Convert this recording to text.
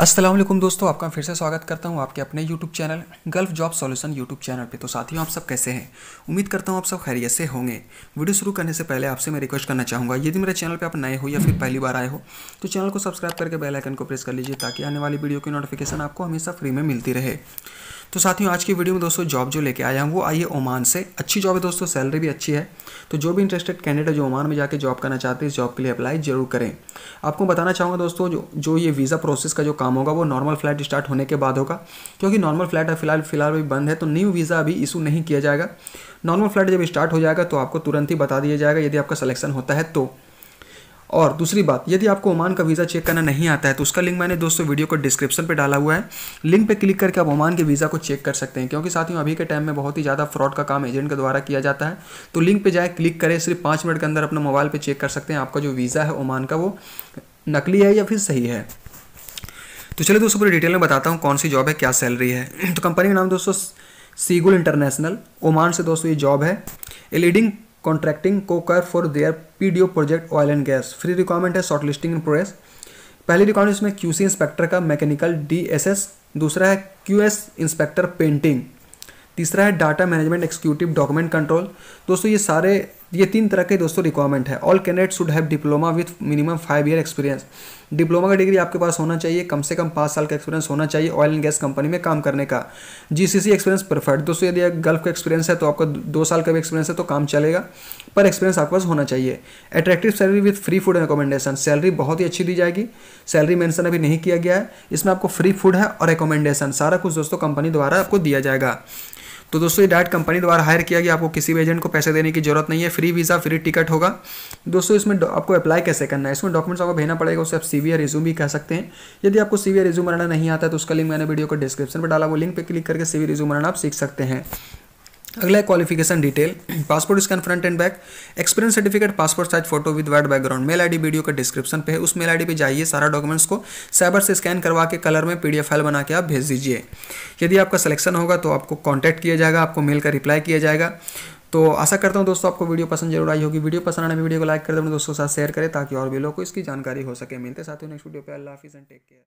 असलम दोस्तों आपका फिर से स्वागत करता हूं आपके अपने YouTube channel Gulf job solution YouTube channel पे तो साथियों आप सब कैसे हैं उम्मीद करता हूं आप सब खैरियत से होंगे वीडियो शुरू करने से पहले आपसे मैं रिक्वेस्ट करना चाहूँगा यदि मेरे चैनल पे आप नए हो या फिर पहली बार आए हो तो चैनल को सब्सक्राइब करके बेल आइकन को प्रेस कर लीजिए ताकि आने वाली वीडियो की नोटिफिकेशन आपको हमेशा फ्री में मिलती रहे तो साथियों आज की वीडियो में दोस्तों जॉब जो लेके आया हूँ वो आई है ओमान से अच्छी जॉब है दोस्तों सैलरी भी अच्छी है तो जो भी इंटरेस्टेड कैंडिडेट जो ओमान में जाकर जॉब करना चाहते हैं इस जॉब के लिए अप्लाई जरूर करें आपको बताना चाहूँगा दोस्तों जो जो ये वीज़ा प्रोसेस का जो काम होगा वो नॉर्मल फ्लैट स्टार्ट होने के बाद होगा क्योंकि नॉर्मल फ्लैट फिलहाल फिलहाल भी बंद है तो न्यू वीज़ा अभी इशू नहीं किया जाएगा नॉर्मल फ्लैट जब स्टार्ट हो जाएगा तो आपको तुरंत ही बता दिया जाएगा यदि आपका सलेक्शन होता है तो और दूसरी बात यदि आपको ओमान का वीज़ा चेक करना नहीं आता है तो उसका लिंक मैंने दोस्तों वीडियो को डिस्क्रिप्शन पर डाला हुआ है लिंक पर क्लिक करके आप ओमान के वीज़ा को चेक कर सकते हैं क्योंकि साथियों अभी के टाइम में बहुत ही ज़्यादा फ्रॉड का काम एजेंट के द्वारा किया जाता है तो लिंक पर जाए क्लिक करें सिर्फ पाँच मिनट के अंदर अपना मोबाइल पर चेक कर सकते हैं आपका जो वीज़ा है ओमान का वो नकली है या फिर सही है तो चलिए दोस्तों पूरी डिटेल में बताता हूँ कौन सी जॉब है क्या सैलरी है तो कंपनी का नाम दोस्तों सीगुल इंटरनेशनल ओमान से दोस्तों ये जॉब है ए लीडिंग कॉन्ट्रैक्टिंग कोकर for their PDO project oil and gas free requirement है शॉर्ट लिस्टिंग इन प्रोग्रेस पहली रिक्वायरमेंट इसमें क्यू सी इंस्पेक्टर का मैकेनिकल डी एस एस दूसरा है क्यू एस इंस्पेक्टर पेंटिंग तीसरा है data management executive document control दोस्तों ये सारे ये तीन तरह के दोस्तों रिक्वायरमेंट है all candidate should have diploma with minimum five year experience diploma का डिग्री आपके पास होना चाहिए कम से कम पाँच साल का एक्सपीरियंस होना चाहिए ऑयल एंड गैस कंपनी में काम करने का जीसीसी एक्सपीरियंस परफेक्ट दोस्तों यदि गल्फ का एक्सपीरियंस है तो आपका दो साल का भी एक्सपीरियंस है तो काम चलेगा पर एक्सपीरियंस आपके पास होना चाहिए attractive salary with free food and salary बहुत ही अच्छी दी जाएगी सैलरी मैंसन अभी नहीं किया गया है इसमें आपको फ्री फूड है और रिकॉमेंडेशन सारा कुछ दोस्तों कंपनी द्वारा आपको दिया जाएगा तो दोस्तों ये डायरेक्ट कंपनी द्वारा हायर किया गया आपको किसी भी एजेंट को पैसे देने की जरूरत नहीं है फ्री वीज़ा फ्री टिकट होगा दोस्तों इसमें आपको अप्लाई कैसे करना है इसमें डॉक्यूमेंट्स आपको भेजना पड़ेगा उसे आप सी वी रिज्यूम भी कह सकते हैं यदि आपको सी वी रिज्यूम बनाना नहीं आता तो उसका लिंक मैंने वीडियो को डिस्क्रिप्शन पर डाला वो लिंक पर क्लिक करके सी वी रिज्यूम बनाना आप सीख सकते हैं अगला है qualification detail passport scan front and back experience certificate passport size photo with white background mail ID video का डिस्क्रिप्शन पे है उस मेल आईडी पे जाइए सारा डॉक्यूमेंट्स को साइबर से स्कैन करवा के कलर में पीडीएफ फाइल बना के आप भेज दीजिए यदि आपका सिलेक्शन होगा तो आपको कॉन्टैक्ट किया जाएगा आपको मेल का रिप्लाई किया जाएगा तो आशा करता हूँ दोस्तों आपको वीडियो पसंद जरूर आई होगी वीडियो पसंद आने वीडियो को लाइक कर दे दोस्तों के साथ शेयर करें ताकि और भी लोग को इसकी जानकारी हो सके मिलते साथ ही नेक्स्ट वीडियो पर अल्लाह हाफिज़ एंड टेक केयर